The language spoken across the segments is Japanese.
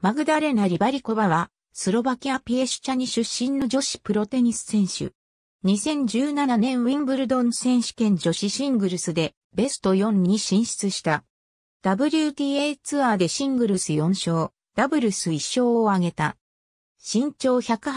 マグダレナ・リバリコバは、スロバキア・ピエシュチャニ出身の女子プロテニス選手。2017年ウィンブルドン選手権女子シングルスでベスト4に進出した。WTA ツアーでシングルス4勝、ダブルス1勝を挙げた。身長1 8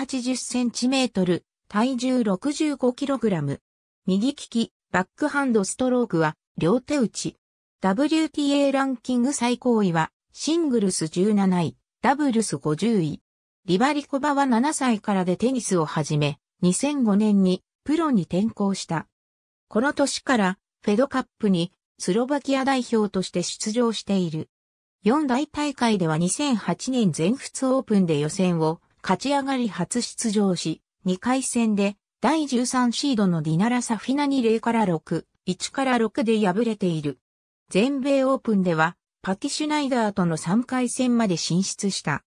0トル、体重6 5ラム。右利き、バックハンドストロークは両手打ち。WTA ランキング最高位はシングルス17位。ダブルス50位。リバリコバは7歳からでテニスを始め、2005年にプロに転向した。この年からフェドカップにスロバキア代表として出場している。四大大会では2008年全仏オープンで予選を勝ち上がり初出場し、2回戦で第13シードのディナラ・サフィナに0から6、1から6で敗れている。全米オープンではパティ・シュナイダーとの3回戦まで進出した。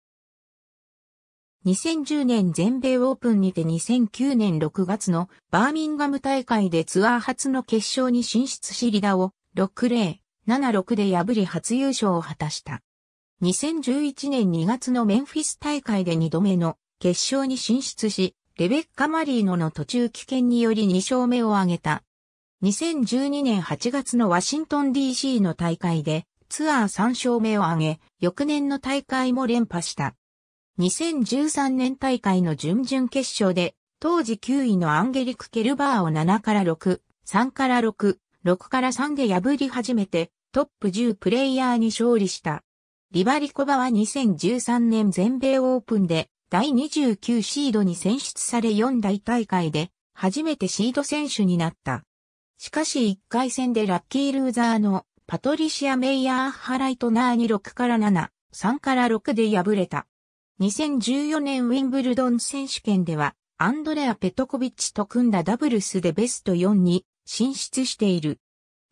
2010年全米オープンにて2009年6月のバーミンガム大会でツアー初の決勝に進出しリダを6-0、7-6で破り初優勝を果たした。2011年2月のメンフィス大会で2度目の決勝に進出し、レベッカ・マリーノの途中棄権により2勝目を挙げた。2012年8月のワシントン DC の大会でツアー3勝目を挙げ、翌年の大会も連覇した。2013年大会の準々決勝で、当時9位のアンゲリク・ケルバーを7から6、3から6、6から3で破り始めて、トップ10プレイヤーに勝利した。リバリコバは2013年全米オープンで第29シードに選出され4大大会で初めてシード選手になった。しかし1回戦でラッキールーザーのパトリシア・メイヤー・ハライトナーに6から7、3から6で敗れた。2014年ウィンブルドン選手権では、アンドレア・ペトコビッチと組んだダブルスでベスト4に進出している。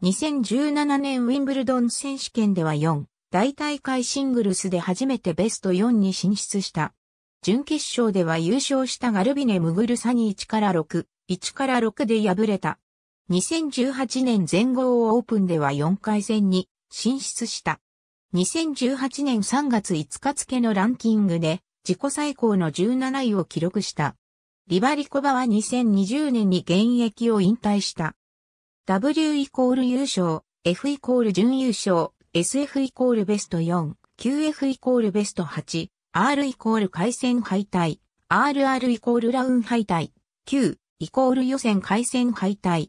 2017年ウィンブルドン選手権では4、大大会シングルスで初めてベスト4に進出した。準決勝では優勝したガルビネ・ムグルサに1から6、1から6で敗れた。2018年全豪オープンでは4回戦に進出した。2018年3月5日付のランキングで自己最高の17位を記録した。リバリコバは2020年に現役を引退した。W イコール優勝、F イコール準優勝、SF イコールベスト4、QF イコールベスト8、R イコール回戦敗退、RR イコールラウン敗退、Q イコール予選回戦敗退、